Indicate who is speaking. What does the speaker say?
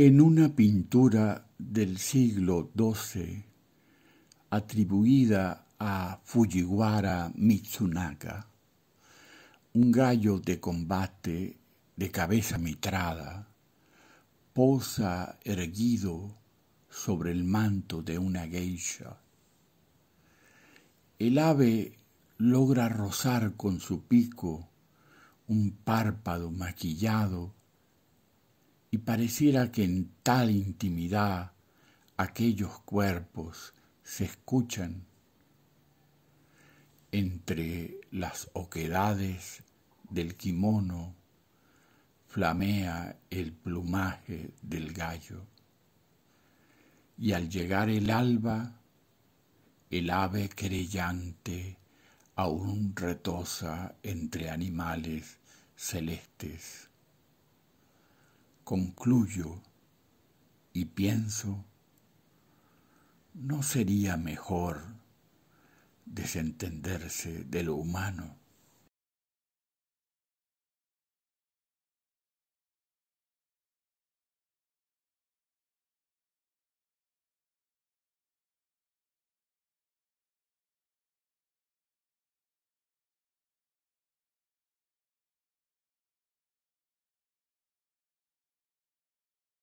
Speaker 1: En una pintura del siglo XII atribuida a Fujiwara Mitsunaga, un gallo de combate de cabeza mitrada posa erguido sobre el manto de una geisha. El ave logra rozar con su pico un párpado maquillado y pareciera que en tal intimidad aquellos cuerpos se escuchan entre las oquedades del kimono flamea el plumaje del gallo y al llegar el alba el ave querellante aún retosa entre animales celestes concluyo y pienso, ¿no sería mejor desentenderse de lo humano